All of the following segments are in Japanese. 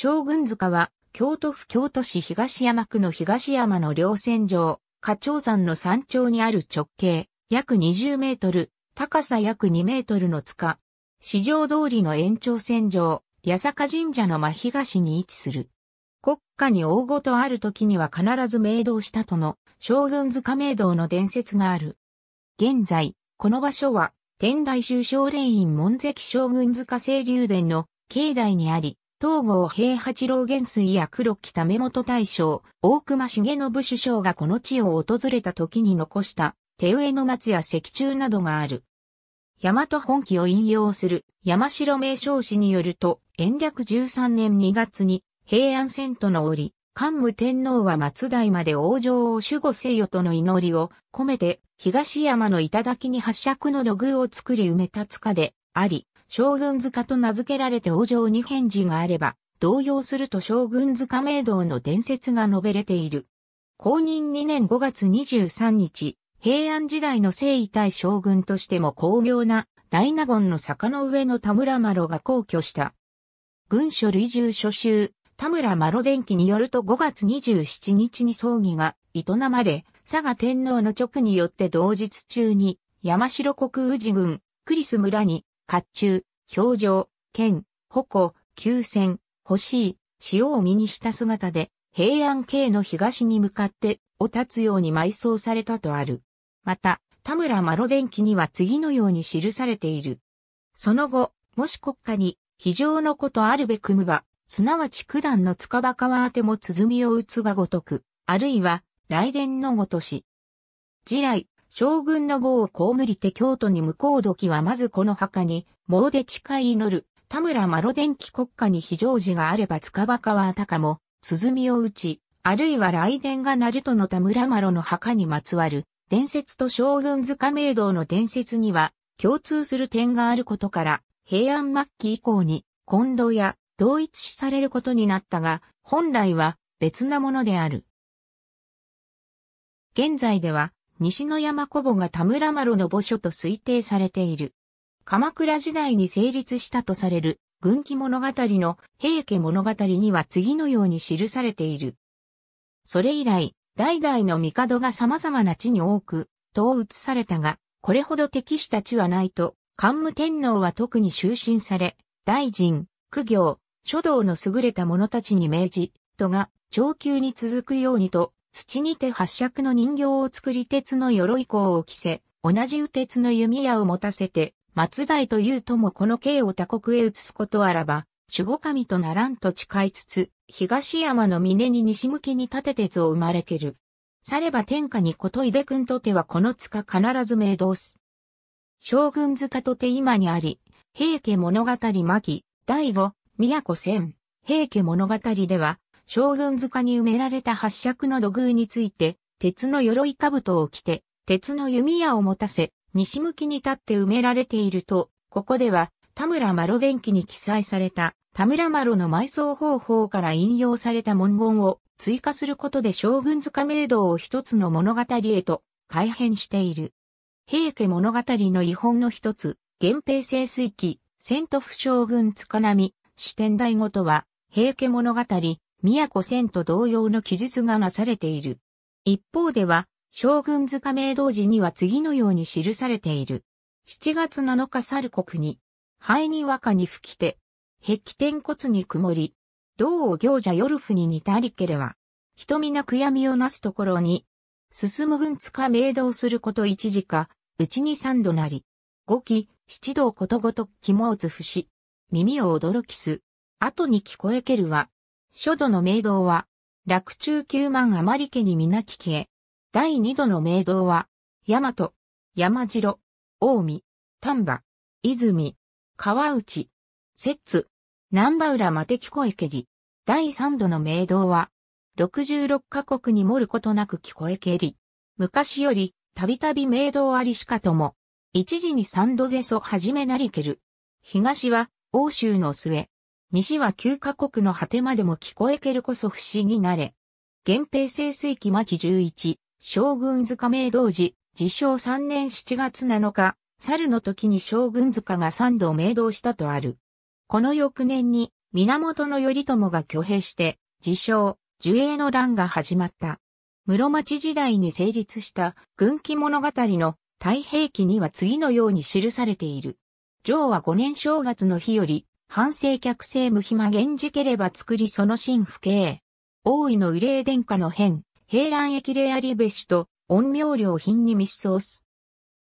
将軍塚は、京都府京都市東山区の東山の稜線上、花鳥山の山頂にある直径、約20メートル、高さ約2メートルの塚。市場通りの延長線上、八坂神社の真東に位置する。国家に大ごとある時には必ず明道したとの将軍塚明道の伝説がある。現在、この場所は天台宗少霊院門跡将軍塚清流殿の境内にあり、東郷平八郎元帥や黒木為元大将、大隈重信首相がこの地を訪れた時に残した手植えの松や石柱などがある。大和本記を引用する山城名称氏によると、延暦13年2月に平安遷都の折、桓武天皇は松代まで王城を守護せよとの祈りを込めて、東山の頂に八尺の土偶を作り埋めた塚であり、将軍塚と名付けられて王城に返事があれば、動揺すると将軍塚名道の伝説が述べれている。公認2年5月23日、平安時代の征夷大将軍としても巧妙な大納言の坂の上の田村麻呂が皇居した。軍書類従所集、田村麻呂伝記によると5月27日に葬儀が営まれ、佐賀天皇の直によって同日中に、山城国宇治郡、クリス村に甲冑、表情、剣、矛、急戦、欲しい、潮を身にした姿で、平安京の東に向かって、を立つように埋葬されたとある。また、田村麻呂伝記には次のように記されている。その後、もし国家に、非常のことあるべくむば、すなわち九段の塚場川宛ても鼓を打つがごとく、あるいは、来伝のごとし。次来、将軍の号をこむりて京都に向こう時はまずこの墓に、詣で誓い祈る、田村麻呂電気国家に非常時があれば塚場川あたかも、鼓を打ち、あるいは来電が鳴るとの田村麻呂の墓にまつわる、伝説と将軍塚明堂の伝説には、共通する点があることから、平安末期以降に、今度や同一視されることになったが、本来は別なものである。現在では、西の山古母が田村麻呂の墓所と推定されている。鎌倉時代に成立したとされる、軍記物語の平家物語には次のように記されている。それ以来、代々の帝が様々な地に多く、統移されたが、これほど適した地はないと、桓武天皇は特に就寝され、大臣、苦行、書道の優れた者たちに命じ、とが、長久に続くようにと、土にて八尺の人形を作り鉄の鎧甲を着せ、同じ右鉄の弓矢を持たせて、松代というともこの刑を他国へ移すことあらば、守護神とならんと誓いつつ、東山の峰に西向きに立て鉄を生まれける。されば天下にこといでくんとてはこの塚必ず名動す。将軍塚とて今にあり、平家物語巻、第五、都千、平家物語では、将軍塚に埋められた八尺の土偶について、鉄の鎧兜を着て、鉄の弓矢を持たせ、西向きに立って埋められていると、ここでは、田村麻呂伝記に記載された、田村麻呂の埋葬方法から引用された文言を追加することで将軍塚名堂を一つの物語へと改変している。平家物語の遺本の一つ、源平清水記、千都府将軍塚並、四天台ごとは、平家物語、宮古仙と同様の記述がなされている。一方では、将軍塚明道寺時には次のように記されている。7月7日猿国に、灰に和歌に吹きて、壁天骨に曇り、道を行者夜不に似たりければ、瞳な悔やみをなすところに、進む軍塚明道すること一時か、うちに三度なり、五期、七道ことごと肝をつふし、耳を驚きす、後に聞こえけるは、初度の明道は、落中九万余り家に皆聞け第二度の明道は、大和、山城、大見、丹波、泉、川内、摂津、南波浦まて聞こえけり。第三度の明道は、六十六カ国に盛ることなく聞こえけり。昔より、たびたび明道ありしかとも、一時に三度ぜそ始めなりける。東は、欧州の末、西は9カ国の果てまでも聞こえけるこそ不思議なれ。源平清水期末期11、将軍塚明道時、自称3年7月7日、猿の時に将軍塚が3度明道したとある。この翌年に、源頼朝が挙兵して、自称、樹影の乱が始まった。室町時代に成立した軍記物語の太平記には次のように記されている。上は5年正月の日より、反省客性無暇源氏ければ作りその心不敬。王位の憂霊殿下の変、平乱駅霊ありべしと、陰妙良品に密相す。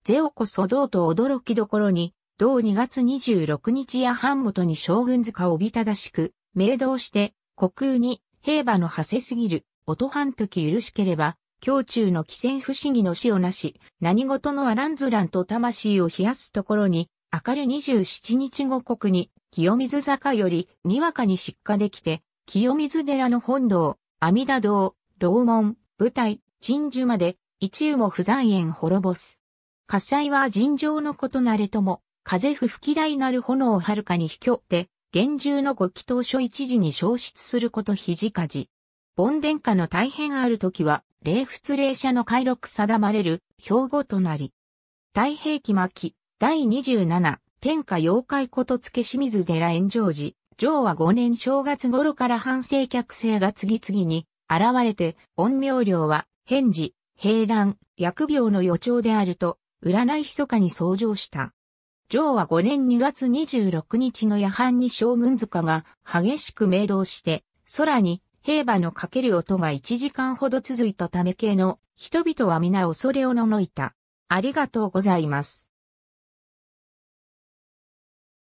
ゼオこそ道と驚きどころに、同2月26日や半元に将軍塚をびただしく、明道して、虚空に、兵馬の馳せすぎる、音半時許しければ、胸中の既戦不思議の死をなし、何事のあらんずらんと魂を冷やすところに、明る27日後国に、清水坂よりにわかに出荷できて、清水寺の本堂、阿弥陀堂、楼門、舞台、鎮守まで、一羽も不在縁滅ぼす。火災は尋常のことなれとも、風不吹き大なる炎を遥かに卑怯て、厳重のご祈祷書一時に消失すること肘かじ。盆殿下の大変ある時は、霊仏霊社の回録定まれる、標語となり。太平記末期、第27、天下妖怪ことつけ清水寺炎上寺、上は5年正月頃から反省客性が次々に現れて、陰陽寮は、返事、平乱、薬病の予兆であると、占い密かに創上した。上は5年2月26日の夜半に将軍塚が激しく明動して、空に平馬のかける音が1時間ほど続いたため系の人々は皆恐れをののいた。ありがとうございます。